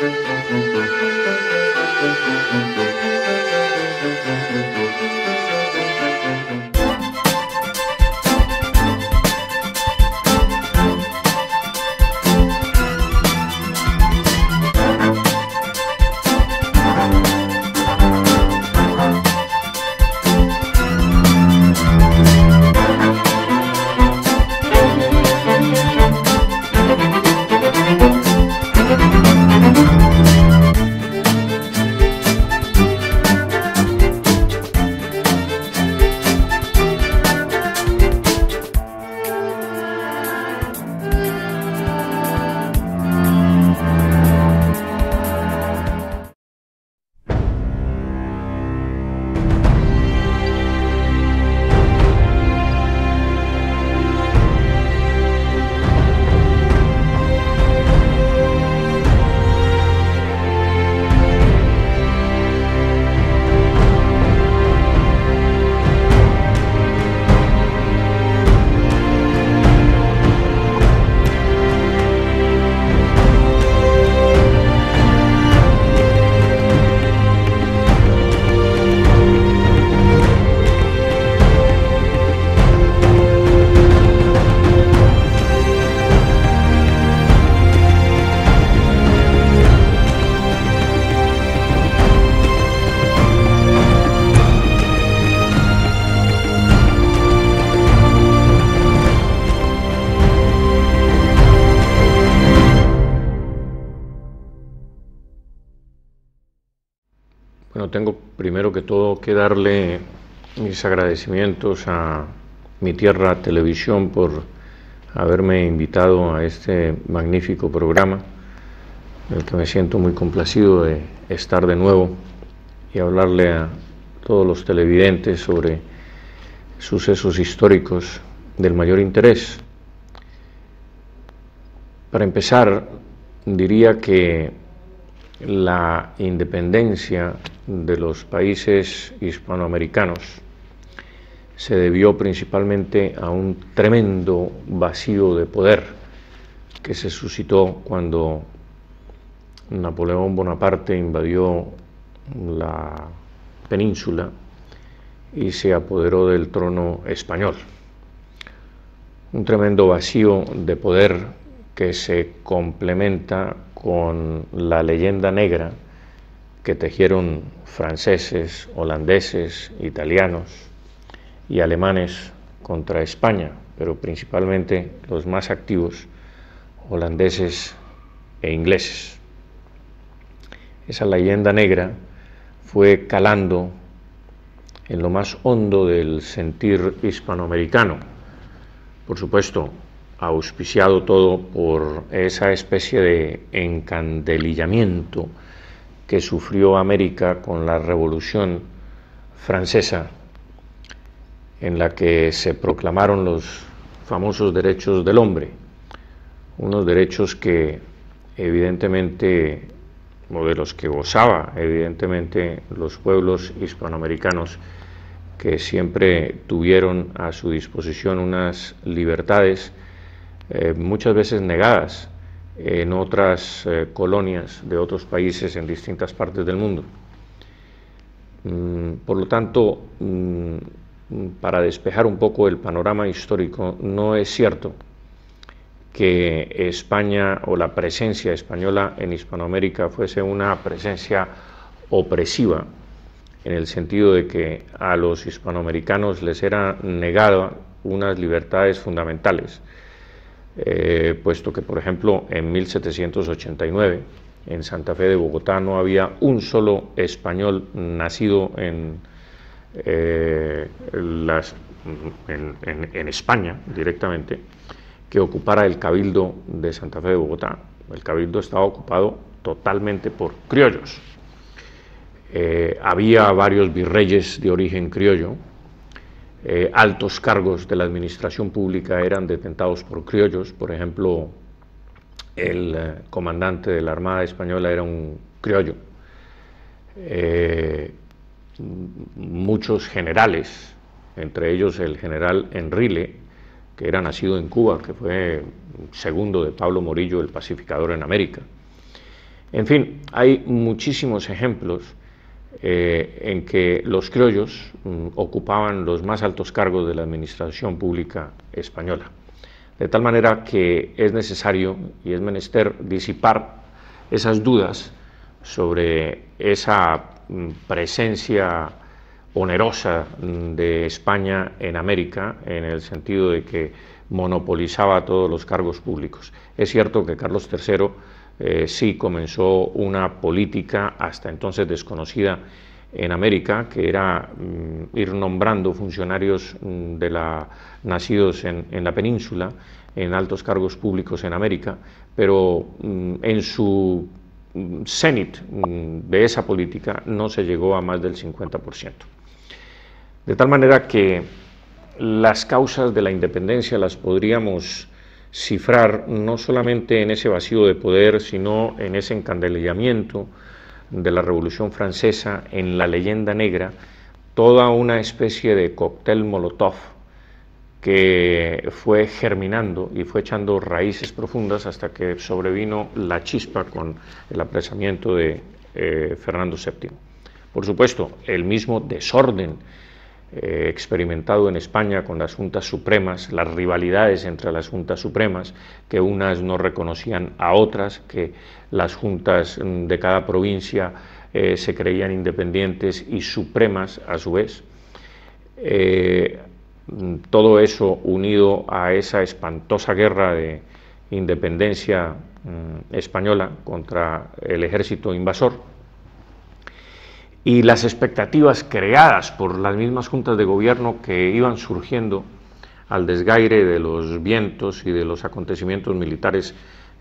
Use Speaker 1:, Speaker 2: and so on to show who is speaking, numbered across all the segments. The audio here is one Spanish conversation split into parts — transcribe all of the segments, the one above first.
Speaker 1: Thank you. darle mis agradecimientos a Mi Tierra Televisión por haberme invitado a este magnífico programa, del que me siento muy complacido de estar de nuevo y hablarle a todos los televidentes sobre sucesos históricos del mayor interés. Para empezar, diría que la independencia de los países hispanoamericanos se debió principalmente a un tremendo vacío de poder que se suscitó cuando Napoleón Bonaparte invadió la península y se apoderó del trono español. Un tremendo vacío de poder que se complementa con la leyenda negra que tejieron franceses, holandeses, italianos y alemanes contra España, pero principalmente los más activos, holandeses e ingleses. Esa leyenda negra fue calando en lo más hondo del sentir hispanoamericano. Por supuesto, auspiciado todo por esa especie de encandelillamiento que sufrió América con la Revolución Francesa, en la que se proclamaron los famosos derechos del hombre, unos derechos que evidentemente, o de los que gozaba evidentemente los pueblos hispanoamericanos, que siempre tuvieron a su disposición unas libertades, eh, muchas veces negadas en otras eh, colonias de otros países en distintas partes del mundo. Mm, por lo tanto, mm, para despejar un poco el panorama histórico, no es cierto que España o la presencia española en Hispanoamérica fuese una presencia opresiva, en el sentido de que a los hispanoamericanos les era negada unas libertades fundamentales eh, puesto que, por ejemplo, en 1789 en Santa Fe de Bogotá no había un solo español nacido eh, en, España directamente que ocupara el cabildo de Santa Fe de Bogotá. El cabildo estaba ocupado totalmente por criollos. Eh, había varios virreyes de origen criollo, eh, altos cargos de la administración pública eran detentados por criollos, por ejemplo, el eh, comandante de la Armada Española era un criollo, eh, muchos generales, entre ellos el general Enrile, que era nacido en Cuba, que fue segundo de Pablo Morillo, el pacificador en América. En fin, hay muchísimos ejemplos eh, en que los criollos mm, ocupaban los más altos cargos de la administración pública española. De tal manera que es necesario y es menester disipar esas dudas sobre esa mm, presencia onerosa mm, de España en América, en el sentido de que monopolizaba todos los cargos públicos. Es cierto que Carlos III eh, sí comenzó una política hasta entonces desconocida en América, que era mm, ir nombrando funcionarios mm, de la, nacidos en, la península, en altos cargos públicos en América, pero mm, en su cenit de esa política no se llegó a más del 50%. De tal manera que las causas de la independencia las podríamos cifrar no solamente en ese vacío de poder, sino en ese encandelillamiento de la Revolución Francesa, en la leyenda negra, toda una especie de cóctel Molotov que fue germinando y fue echando raíces profundas hasta que sobrevino la chispa con el apresamiento de eh, Fernando VII. Por supuesto, el mismo desorden eh, experimentado en España con las juntas supremas, las rivalidades entre las juntas supremas, que unas no reconocían a otras, que las juntas mm, de cada provincia eh, se creían independientes y supremas a su vez. Eh, mm, todo eso unido a esa espantosa guerra de independencia mm, española contra el ejército invasor, y las expectativas creadas por las mismas juntas de gobierno que iban surgiendo al desgaire de los vientos y de los acontecimientos militares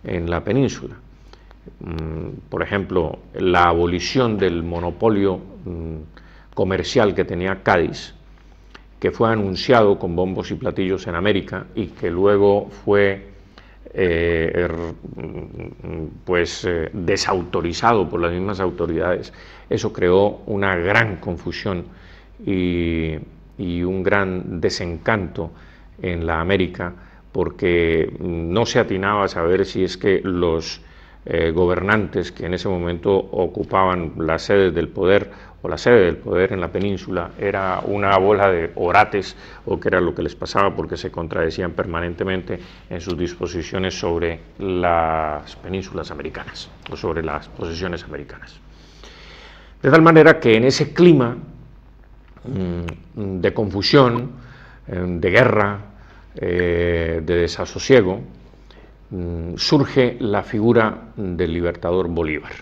Speaker 1: en la península. Mm, por ejemplo, la abolición del monopolio mm, comercial que tenía Cádiz, que fue anunciado con bombos y platillos en América y que luego fue eh, pues, eh, desautorizado por las mismas autoridades. Eso creó una gran confusión y, un gran desencanto en la América porque no se atinaba a saber si es que los eh, gobernantes que en ese momento ocupaban las sedes del poder la sede del poder en la península era una bola de orates o que era lo que les pasaba porque se contradecían permanentemente en sus disposiciones sobre las penínsulas americanas o sobre las posesiones americanas. De tal manera que en ese clima mm, de confusión, em, de guerra, eh, de desasosiego, mm, surge la figura del libertador Bolívar.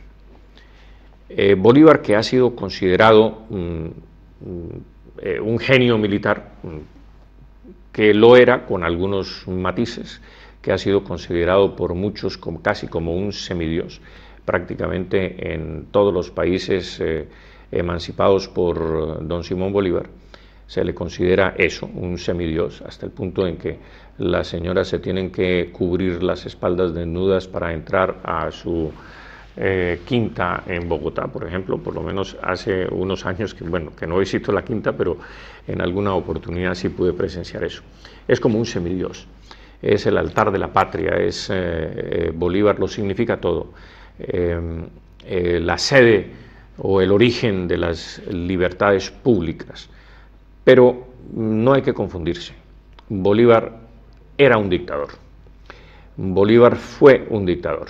Speaker 1: Eh, Bolívar, que ha sido considerado mm, mm, eh, un genio militar, mm, que lo era con algunos matices, que ha sido considerado por muchos casi como un semidios, prácticamente en todos los países eh, emancipados por don Simón Bolívar se le considera eso, un semidios, hasta el punto en que las señoras se tienen que cubrir las espaldas desnudas para entrar a su eh, quinta en Bogotá, por ejemplo, por lo menos hace unos años que, bueno, que no visito la quinta, pero en alguna oportunidad sí pude presenciar eso. Es como un semidios, es el altar de la patria, es eh, eh, Bolívar lo significa todo. la sede o el origen de las libertades públicas. Pero no hay que confundirse. Bolívar era un dictador. Bolívar fue un dictador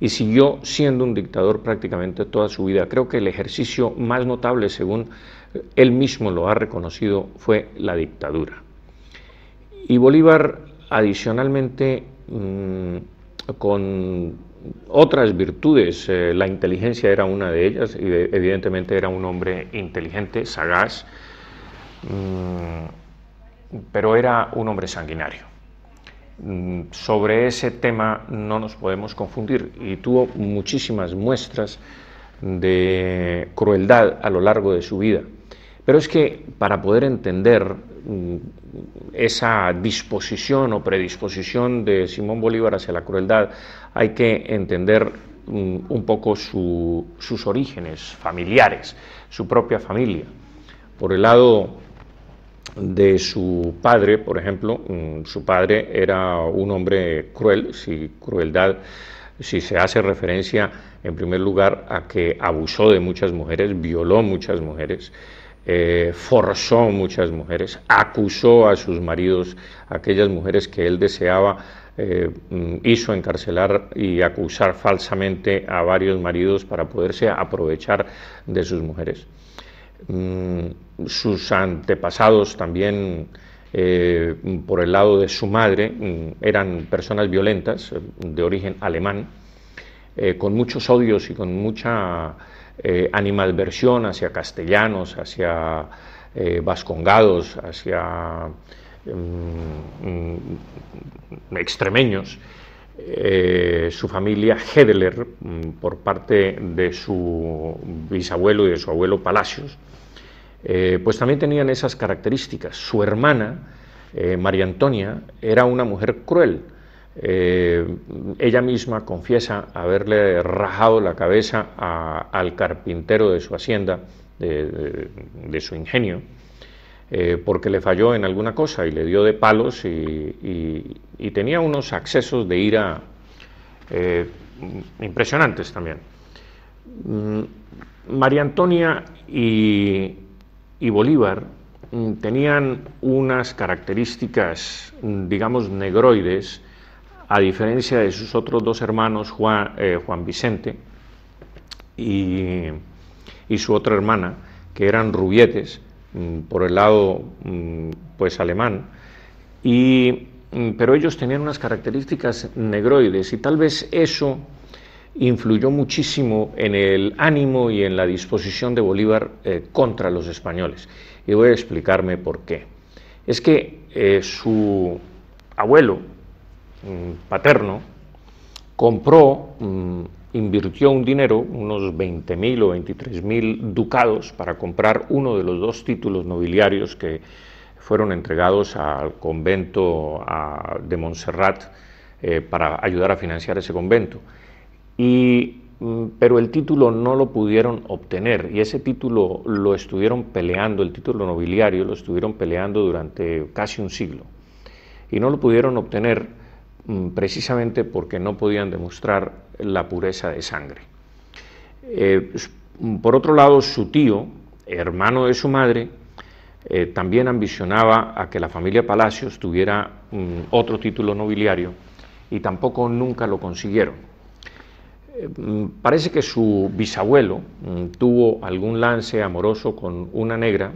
Speaker 1: y siguió siendo un dictador prácticamente toda su vida. Creo que el ejercicio más notable, según él mismo lo ha reconocido, fue la dictadura. Y Bolívar, adicionalmente, mm, con otras virtudes, eh, la inteligencia era una de ellas, y evidentemente era un hombre inteligente, sagaz, mm, pero era un hombre sanguinario. Mm, sobre ese tema no nos podemos confundir y tuvo muchísimas muestras de crueldad a lo largo de su vida. Pero es que para poder entender mm, esa disposición o predisposición de Simón Bolívar hacia la crueldad, hay que entender mm, un poco sus orígenes familiares, su propia familia. Por el lado de su padre, por ejemplo, mm, su padre era un hombre cruel, si crueldad, si se hace referencia en primer lugar a que abusó de muchas mujeres, violó muchas mujeres, eh, forzó muchas mujeres, acusó a sus maridos, aquellas mujeres que él deseaba, eh, mm, hizo encarcelar y acusar falsamente a varios maridos para poderse aprovechar de sus mujeres. Mm, sus antepasados también eh, por el lado de su madre mm, eran personas violentas eh, de origen alemán, eh, con muchos odios y con mucha animalversión hacia castellanos, hacia vascongados, hacia mm, extremeños. Eh, su familia Hedeler mm, por parte de su bisabuelo y de su abuelo Palacios, eh, pues también tenían esas características. Su hermana, eh, María Antonia, era una mujer cruel. ella misma confiesa haberle rajado la cabeza al carpintero de su hacienda, de su ingenio, eh, porque le falló en alguna cosa y le dio de palos y, tenía unos accesos de ira eh, impresionantes también. Mm, María Antonia y, Bolívar mm, tenían unas características, mm, digamos, negroides, a diferencia de sus otros dos hermanos, Juan, eh, Juan Vicente y, su otra hermana, que eran rubietes, Mm, por el lado mm, pues alemán y mm, pero ellos tenían unas características negroides y tal vez eso influyó muchísimo en el ánimo y en la disposición de Bolívar eh, contra los españoles. Y voy a explicarme por qué. Es que eh, su abuelo paterno compró invirtió un dinero, unos 20.000 o 23.000 ducados, para comprar uno de los dos títulos nobiliarios que fueron entregados al convento de Montserrat eh, para ayudar a financiar ese convento. Y, mm, pero el título no lo pudieron obtener y ese título lo estuvieron peleando, el título nobiliario lo estuvieron peleando durante casi un siglo y no lo pudieron obtener mm, precisamente porque no podían demostrar la pureza de sangre. Eh, por otro lado, su tío, hermano de su madre, eh, también ambicionaba a que la familia Palacios tuviera mm, otro título nobiliario y tampoco nunca lo consiguieron. Eh, mm, parece que su bisabuelo mm, tuvo algún lance amoroso con una negra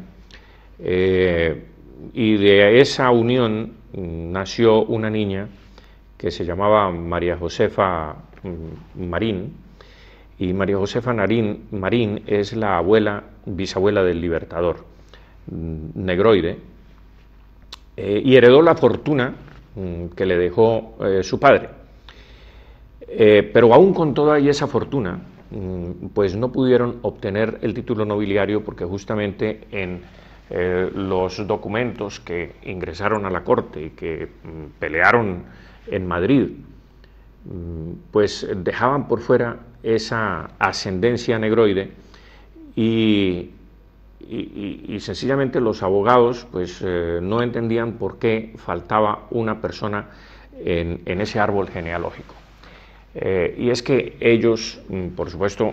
Speaker 1: y de esa unión nació una niña que se llamaba María Josefa Mm, Marín, y María Josefa Marín es la abuela, bisabuela del libertador, mm, negroide, eh, y heredó la fortuna mm, que le dejó eh, su padre. Eh, pero aún con toda y esa fortuna, pues no pudieron obtener el título nobiliario porque justamente en los documentos que ingresaron a la corte y que pelearon en Madrid Mm, pues dejaban por fuera esa ascendencia negroide y, sencillamente los abogados pues eh, no entendían por qué faltaba una persona en, ese árbol genealógico. Eh, y es que ellos, mm, por supuesto, mm,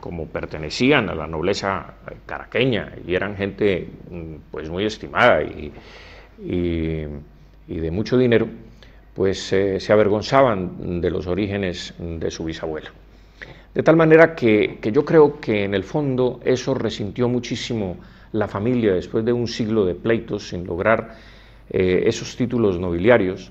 Speaker 1: como pertenecían a la nobleza eh, caraqueña y eran gente pues muy estimada y de mucho dinero, pues eh, se avergonzaban de los orígenes de su bisabuelo. De tal manera que, yo creo que en el fondo eso resintió muchísimo la familia después de un siglo de pleitos sin lograr eh, esos títulos nobiliarios,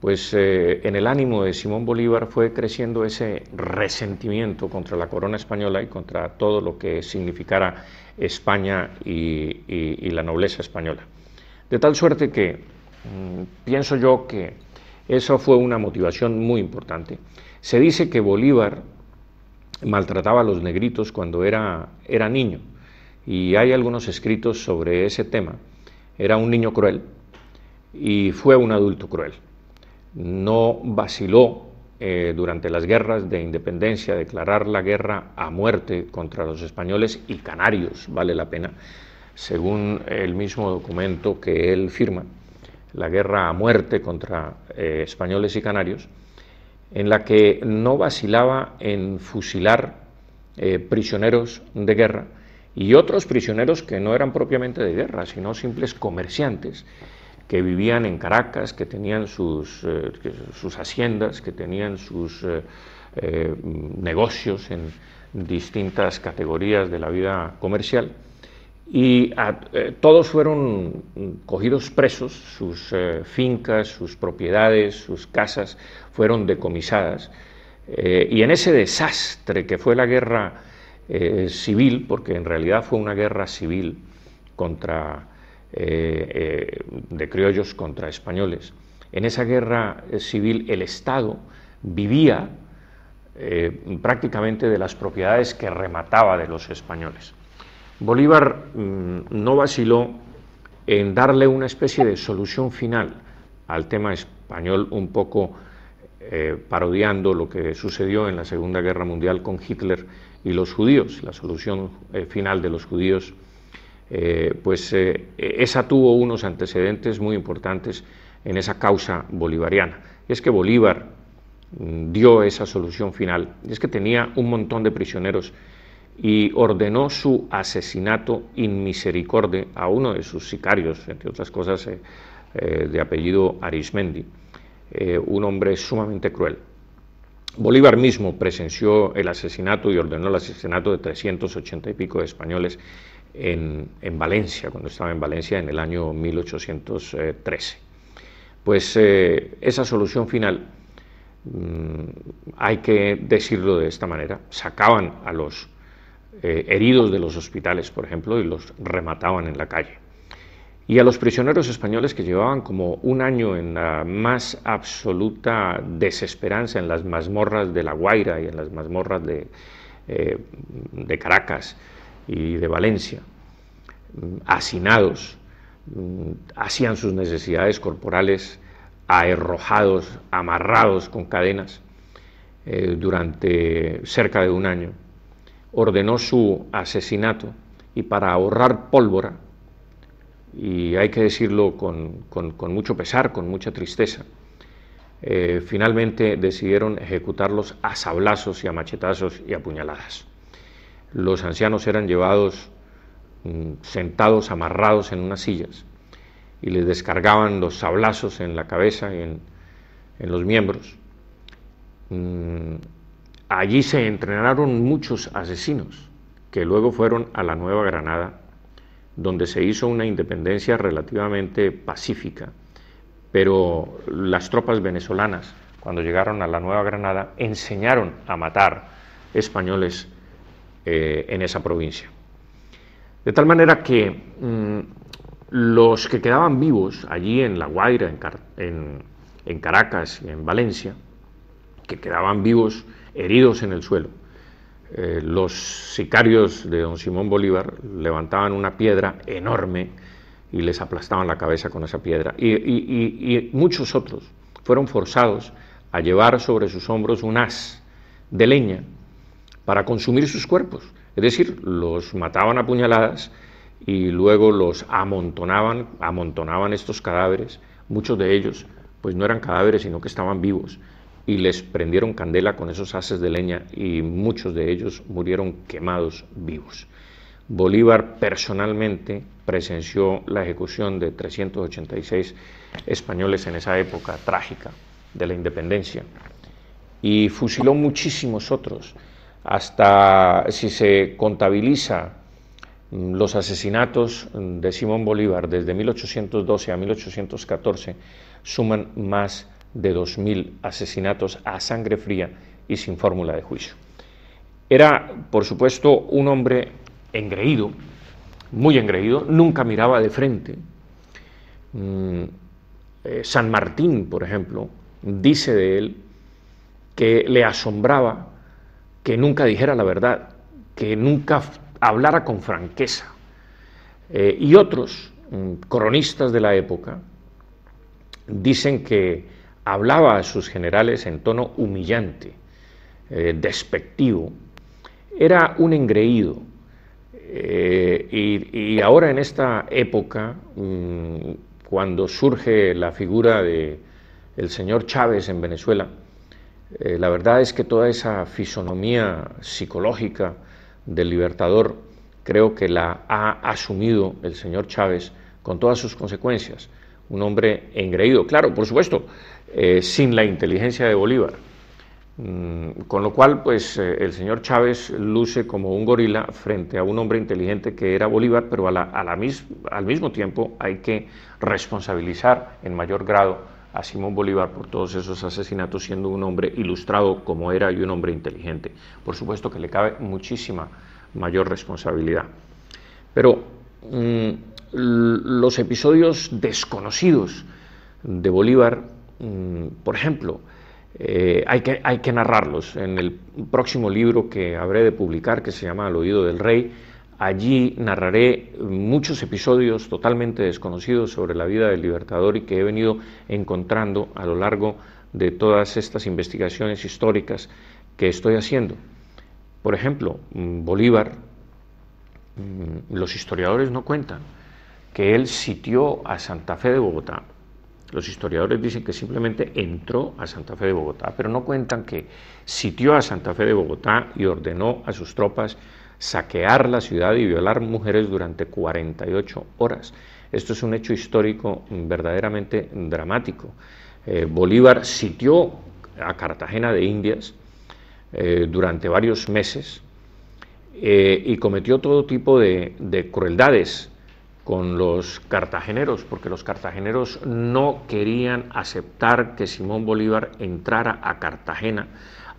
Speaker 1: pues eh, en el ánimo de Simón Bolívar fue creciendo ese resentimiento contra la corona española y contra todo lo que significara España y, la nobleza española. De tal suerte que mm, pienso yo que eso fue una motivación muy importante. Se dice que Bolívar maltrataba a los negritos cuando era, era niño y hay algunos escritos sobre ese tema. Era un niño cruel y fue un adulto cruel. No vaciló eh, durante las guerras de independencia declarar la guerra a muerte contra los españoles y canarios, vale la pena, según el mismo documento que él firma la guerra a muerte contra eh, españoles y canarios, en la que no vacilaba en fusilar eh, prisioneros de guerra y otros prisioneros que no eran propiamente de guerra, sino simples comerciantes que vivían en Caracas, que tenían sus, eh, sus haciendas, que tenían sus negocios en distintas categorías de la vida comercial y eh, todos fueron cogidos presos, sus eh, fincas, sus propiedades, sus casas fueron decomisadas. Eh, y en ese desastre que fue la guerra civil, porque en realidad fue una guerra civil contra, de criollos contra españoles, en esa guerra civil el Estado vivía prácticamente de las propiedades que remataba de los españoles. Bolívar mm, no vaciló en darle una especie de solución final al tema español, un poco eh, parodiando lo que sucedió en la Segunda Guerra Mundial con Hitler y los judíos, la solución eh, final de los judíos. Eh, pues esa tuvo unos antecedentes muy importantes en esa causa bolivariana. es que Bolívar mm, dio esa solución final. es que tenía un montón de prisioneros y ordenó su asesinato in misericordia a uno de sus sicarios, entre otras cosas eh, eh, de apellido Arismendi, eh, un hombre sumamente cruel. Bolívar mismo presenció el asesinato y ordenó el asesinato de 380 y pico españoles en, Valencia, cuando estaba en Valencia en el año 1813. Pues esa solución final, mm, hay que decirlo de esta manera, sacaban a los eh, heridos de los hospitales, por ejemplo, y los remataban en la calle. Y a los prisioneros españoles que llevaban como un año en la más absoluta desesperanza en las mazmorras de La Guaira y en las mazmorras de, eh, Caracas y de Valencia, mm, hacinados, mm, hacían sus necesidades corporales aerrojados, amarrados con cadenas eh, durante cerca de un año ordenó su asesinato y para ahorrar pólvora, y hay que decirlo con, mucho pesar, con mucha tristeza, eh, finalmente decidieron ejecutarlos a sablazos y a machetazos y a puñaladas. Los ancianos eran llevados mm, sentados, amarrados en unas sillas y les descargaban los sablazos en la cabeza y en, los miembros. Mm, Allí se entrenaron muchos asesinos que luego fueron a la Nueva Granada, donde se hizo una independencia relativamente pacífica. Pero las tropas venezolanas, cuando llegaron a la Nueva Granada, enseñaron a matar españoles eh, en esa provincia. De tal manera que mm, los que quedaban vivos allí en La Guaira, en Caracas y en Valencia, que quedaban vivos heridos en el suelo. Eh, los sicarios de don Simón Bolívar levantaban una piedra enorme y les aplastaban la cabeza con esa piedra. Y, y muchos otros fueron forzados a llevar sobre sus hombros un haz de leña para consumir sus cuerpos. Es decir, los mataban a puñaladas y luego los amontonaban, amontonaban estos cadáveres. Muchos de ellos, pues no eran cadáveres, sino que estaban vivos y les prendieron candela con esos haces de leña y muchos de ellos murieron quemados vivos. Bolívar personalmente presenció la ejecución de 386 españoles en esa época trágica de la independencia y fusiló muchísimos otros. Hasta si se contabiliza mm, los asesinatos de Simón Bolívar desde 1812 a 1814, suman más de 2.000 asesinatos a sangre fría y sin fórmula de juicio. Era, por supuesto, un hombre engreído, muy engreído, nunca miraba de frente. Mm, eh, San Martín, por ejemplo, dice de él que le asombraba que nunca dijera la verdad, que nunca hablara con franqueza. Eh, y otros mm, cronistas de la época dicen que hablaba a sus generales en tono humillante, eh, despectivo, era un engreído. Eh, y, ahora en esta época, mm, cuando surge la figura de señor Chávez en Venezuela, eh, la verdad es que toda esa fisonomía psicológica del libertador creo que la ha asumido el señor Chávez con todas sus consecuencias. Un hombre engreído, claro, por supuesto, eh, sin la inteligencia de Bolívar. Mm, con lo cual, pues eh, el señor Chávez luce como un gorila frente a un hombre inteligente que era Bolívar, pero a la, al mismo tiempo hay que responsabilizar en mayor grado a Simón Bolívar por todos esos asesinatos, siendo un hombre ilustrado como era y un hombre inteligente. Por supuesto que le cabe muchísima mayor responsabilidad. Pero mm, los episodios desconocidos de Bolívar Mm, por ejemplo, eh, hay, que, hay que narrarlos. En el próximo libro que habré de publicar, que se llama Al oído del rey, allí narraré muchos episodios totalmente desconocidos sobre la vida del libertador y que he venido encontrando a lo largo de todas estas investigaciones históricas que estoy haciendo. Por ejemplo, mm, Bolívar, mm, los historiadores no cuentan que él sitió a Santa Fe de Bogotá los historiadores dicen que simplemente entró a Santa Fe de Bogotá, pero no cuentan que sitió a Santa Fe de Bogotá y ordenó a sus tropas saquear la ciudad y violar mujeres durante 48 horas. Esto es un hecho histórico verdaderamente dramático. Eh, Bolívar sitió a Cartagena de Indias eh, durante varios meses eh, y cometió todo tipo de, de crueldades con los cartageneros, porque los cartageneros no querían aceptar que Simón Bolívar entrara a Cartagena,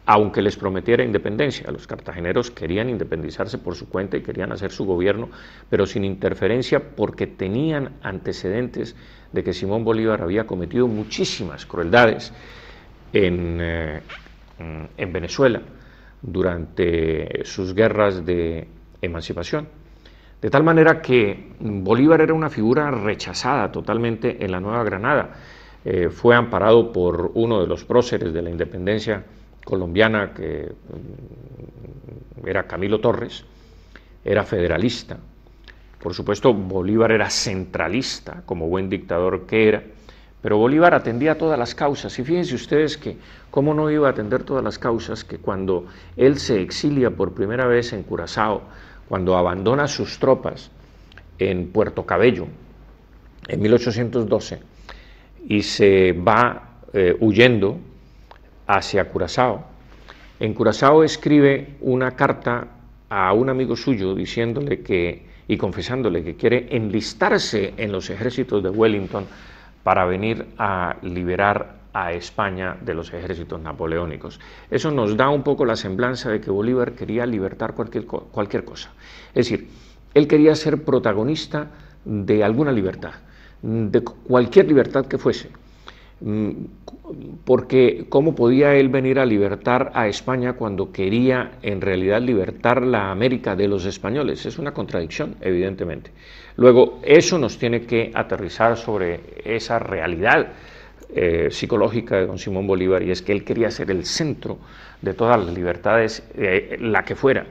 Speaker 1: aunque les prometiera independencia. Los cartageneros querían independizarse por su cuenta y querían hacer su gobierno, pero sin interferencia porque tenían antecedentes de que Simón Bolívar había cometido muchísimas crueldades en, eh, Venezuela durante sus guerras de emancipación. De tal manera que Bolívar era una figura rechazada totalmente en la Nueva Granada. Eh, fue amparado por uno de los próceres de la independencia colombiana, que mm, era Camilo Torres, era federalista. Por supuesto, Bolívar era centralista, como buen dictador que era, pero Bolívar atendía todas las causas. Y fíjense ustedes que cómo no iba a atender todas las causas que cuando él se exilia por primera vez en Curazao, cuando abandona sus tropas en Puerto Cabello en 1812 y se va eh, huyendo hacia Curazao, en Curazao escribe una carta a un amigo suyo diciéndole que y confesándole que quiere enlistarse en los ejércitos de Wellington para venir a liberar a España de los ejércitos napoleónicos. Eso nos da un poco la semblanza de que Bolívar quería libertar cualquier, cosa. Es decir, él quería ser protagonista de alguna libertad, de cualquier libertad que fuese. Mm, porque cómo podía él venir a libertar a España cuando quería en realidad libertar la América de los españoles. Es una contradicción, evidentemente. Luego, eso nos tiene que aterrizar sobre esa realidad eh, psicológica psicológica don Simón Bolívar y es que él quería ser el centro de todas las libertades, eh, la que fuera.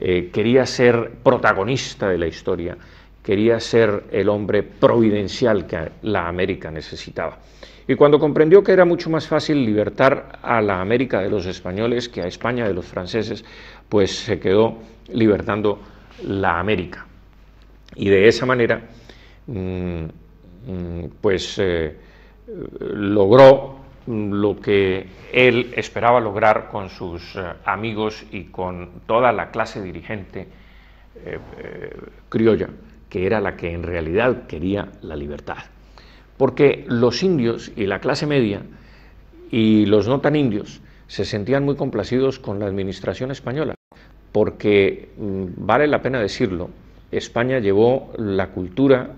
Speaker 1: Eh, quería ser protagonista de la historia, quería ser el hombre providencial que la América necesitaba. Y cuando comprendió que era mucho más fácil libertar a la América de los españoles que a España de los franceses, pues se quedó libertando la América. Y de esa manera, mm, mm, pues logró lo que él esperaba lograr con sus eh, amigos y con toda la clase dirigente eh, eh, criolla, que era la que en realidad quería la libertad. Porque los indios y la clase media y los no tan indios se sentían muy complacidos con la administración española, porque, mm, vale la pena decirlo, España llevó la cultura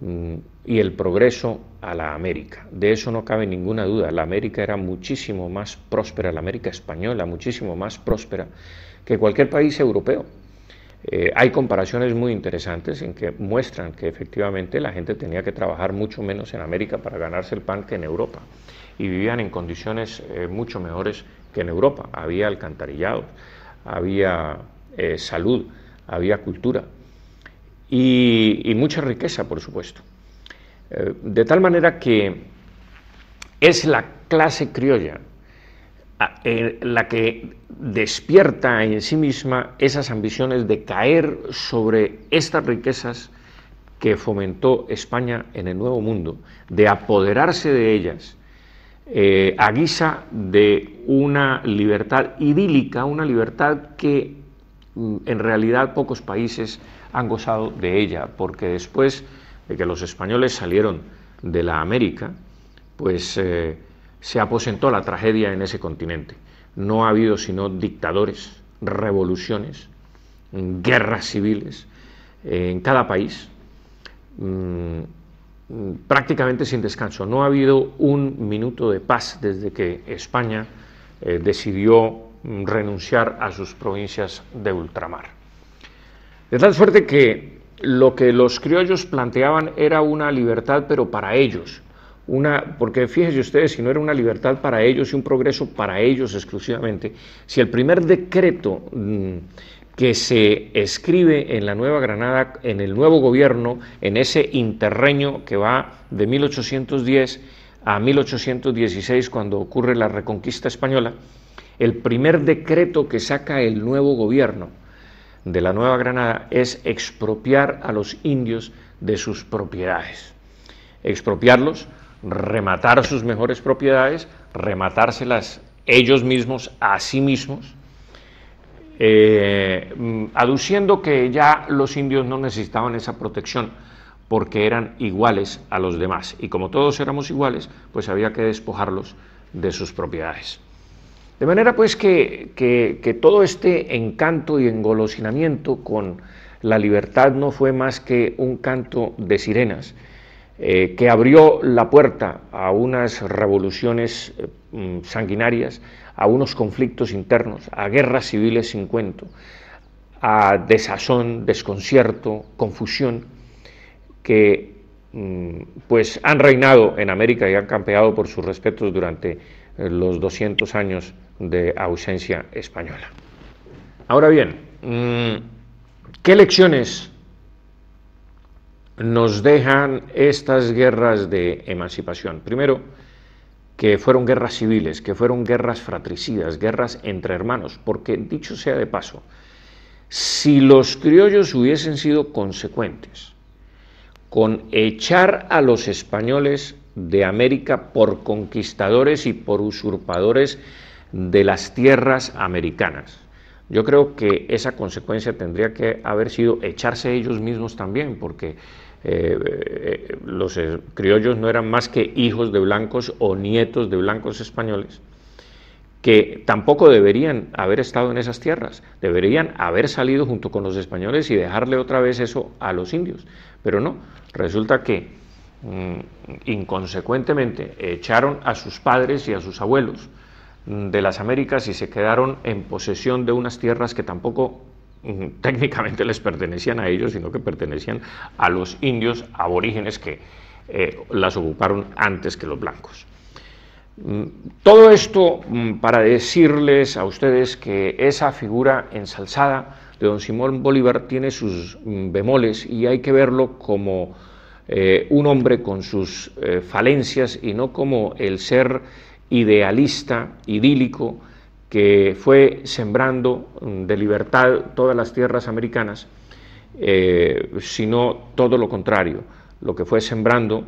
Speaker 1: Mm, y el progreso a la América. De eso no cabe ninguna duda. La América era muchísimo más próspera, la América española, muchísimo más próspera que cualquier país europeo. Eh, hay comparaciones muy interesantes en que muestran que efectivamente la gente tenía que trabajar mucho menos en América para ganarse el pan que en Europa y vivían en condiciones eh, mucho mejores que en Europa. Había alcantarillados, había eh, salud, había cultura y, mucha riqueza, por supuesto. Eh, de tal manera que es la clase criolla eh, la que despierta en sí misma esas ambiciones de caer sobre estas riquezas que fomentó España en el Nuevo Mundo, de apoderarse de ellas eh, a guisa de una libertad idílica, una libertad que mm, en realidad pocos países han gozado de ella, porque después de que los españoles salieron de la América, pues eh, se aposentó la tragedia en ese continente. No ha habido sino dictadores, revoluciones, guerras civiles eh, en cada país, mm, prácticamente sin descanso. No ha habido un minuto de paz desde que España eh, decidió mm, renunciar a sus provincias de ultramar. Es tan fuerte que lo que los criollos planteaban era una libertad, pero para ellos. Una, porque fíjense ustedes, si no era una libertad para ellos y un progreso para ellos exclusivamente, si el primer decreto mm, que se escribe en la Nueva Granada, en el nuevo gobierno, en ese interreño que va de 1810 a 1816, cuando ocurre la reconquista española, el primer decreto que saca el nuevo gobierno de la Nueva Granada es expropiar a los indios de sus propiedades. Expropiarlos, rematar sus mejores propiedades, rematárselas ellos mismos a sí mismos, eh, mm, aduciendo que ya los indios no necesitaban esa protección porque eran iguales a los demás. Y como todos éramos iguales, pues había que despojarlos de sus propiedades. De manera pues que, todo este encanto y engolosinamiento con la libertad no fue más que un canto de sirenas. Eh, que abrió la puerta a unas revoluciones eh, mm, sanguinarias, a unos conflictos internos, a guerras civiles sin cuento, a desazón, desconcierto, confusión, que mm, pues han reinado en América y han campeado por sus respetos durante eh, los 200 años de ausencia española. Ahora bien, mm, ¿qué lecciones nos dejan estas guerras de emancipación? Primero, que fueron guerras civiles, que fueron guerras fratricidas, guerras entre hermanos, porque dicho sea de paso, si los criollos hubiesen sido consecuentes con echar a los españoles de América por conquistadores y por usurpadores de las tierras americanas. Yo creo que esa consecuencia tendría que haber sido echarse ellos mismos también, porque eh, eh, los criollos no eran más que hijos de blancos o nietos de blancos españoles, que tampoco deberían haber estado en esas tierras, deberían haber salido junto con los españoles y dejarle otra vez eso a los indios. Pero no, resulta que mm, inconsecuentemente echaron a sus padres y a sus abuelos de las Américas y se quedaron en posesión de unas tierras que tampoco mm, técnicamente les pertenecían a ellos, sino que pertenecían a los indios aborígenes que eh, las ocuparon antes que los blancos. Mm, todo esto mm, para decirles a ustedes que esa figura ensalzada de don Simón Bolívar tiene sus bemoles y hay que verlo como eh, un hombre con sus eh, falencias y no como el ser idealista, idílico, que fue sembrando mm, de libertad todas las tierras americanas, eh, sino todo lo contrario. Lo que fue sembrando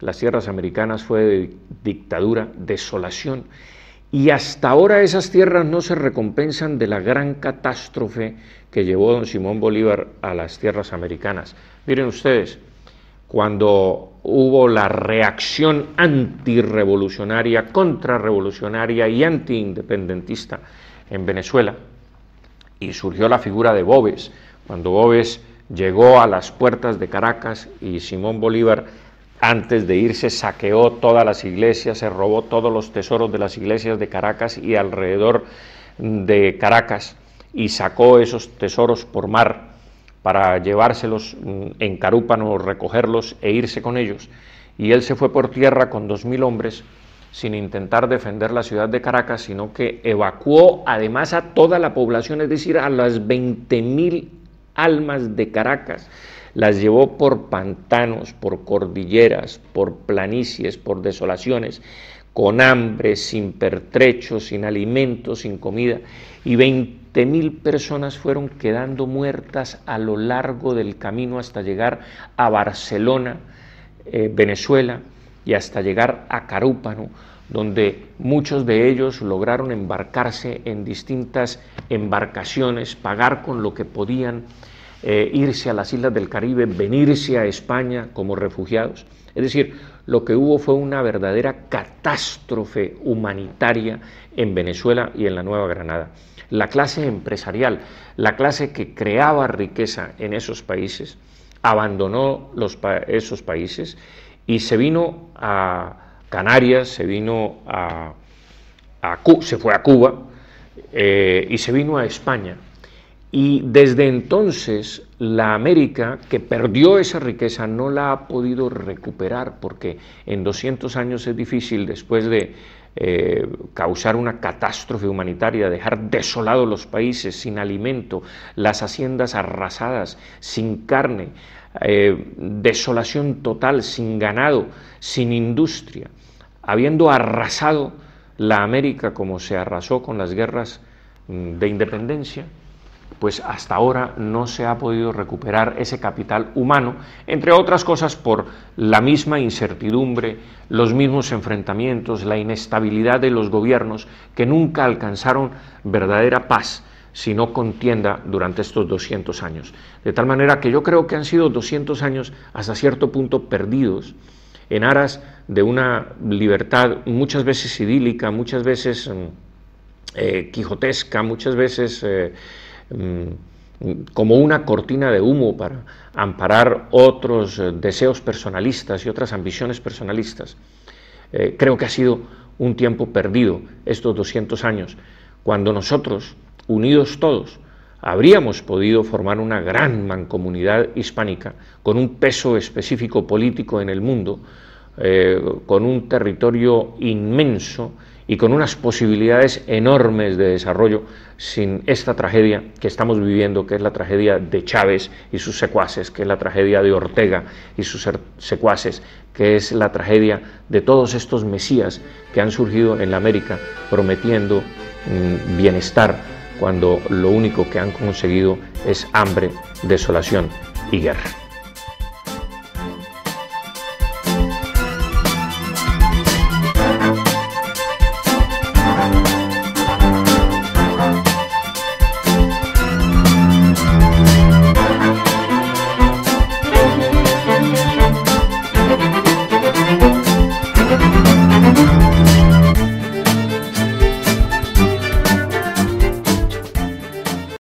Speaker 1: las tierras americanas fue dictadura, desolación. Y hasta ahora esas tierras no se recompensan de la gran catástrofe que llevó don Simón Bolívar a las tierras americanas. Miren ustedes, cuando hubo la reacción antirevolucionaria, contrarrevolucionaria y antiindependentista en Venezuela, y surgió la figura de Boves, cuando Boves llegó a las puertas de Caracas y Simón Bolívar, antes de irse, saqueó todas las iglesias, se robó todos los tesoros de las iglesias de Caracas y alrededor de Caracas, y sacó esos tesoros por mar para llevárselos mm, en carúpano, recogerlos e irse con ellos. Y él se fue por tierra con dos mil hombres sin intentar defender la ciudad de Caracas, sino que evacuó además a toda la población, es decir, a las 20.000 almas de Caracas. Las llevó por pantanos, por cordilleras, por planicies, por desolaciones, con hambre, sin pertrecho, sin alimento, sin comida, y 20.000 personas fueron quedando muertas a lo largo del camino hasta llegar a Barcelona, eh, Venezuela, y hasta llegar a Carúpano, donde muchos de ellos lograron embarcarse en distintas embarcaciones, pagar con lo que podían, eh, irse a las islas del Caribe, venirse a España como refugiados. Es decir, lo que hubo fue una verdadera catástrofe humanitaria en Venezuela y en la Nueva Granada. La clase empresarial, la clase que creaba riqueza en esos países, abandonó esos países y se vino a Canarias, se vino a, se fue a Cuba eh, y se vino a España. Y desde entonces la América que perdió esa riqueza no la ha podido recuperar porque en 200 años es difícil después de eh, causar una catástrofe humanitaria, dejar desolados los países sin alimento, las haciendas arrasadas, sin carne, eh, desolación total, sin ganado, sin industria, habiendo arrasado la América como se arrasó con las guerras mm, de independencia pues hasta ahora no se ha podido recuperar ese capital humano, entre otras cosas por la misma incertidumbre, los mismos enfrentamientos, la inestabilidad de los gobiernos que nunca alcanzaron verdadera paz sino contienda durante estos 200 años. De tal manera que yo creo que han sido 200 años hasta cierto punto perdidos en aras de una libertad muchas veces idílica, muchas veces mm, eh, quijotesca, muchas veces... Eh, Mm, como una cortina de humo para amparar otros eh, deseos personalistas y otras ambiciones personalistas. Eh, creo que ha sido un tiempo perdido estos 200 años, cuando nosotros, unidos todos, habríamos podido formar una gran mancomunidad hispánica con un peso específico político en el mundo, eh, con un territorio inmenso y con unas posibilidades enormes de desarrollo sin esta tragedia que estamos viviendo, que es la tragedia de Chávez y sus secuaces, que es la tragedia de Ortega y sus secuaces, que es la tragedia de todos estos mesías que han surgido en la América prometiendo mm, bienestar cuando lo único que han conseguido es hambre, desolación y guerra.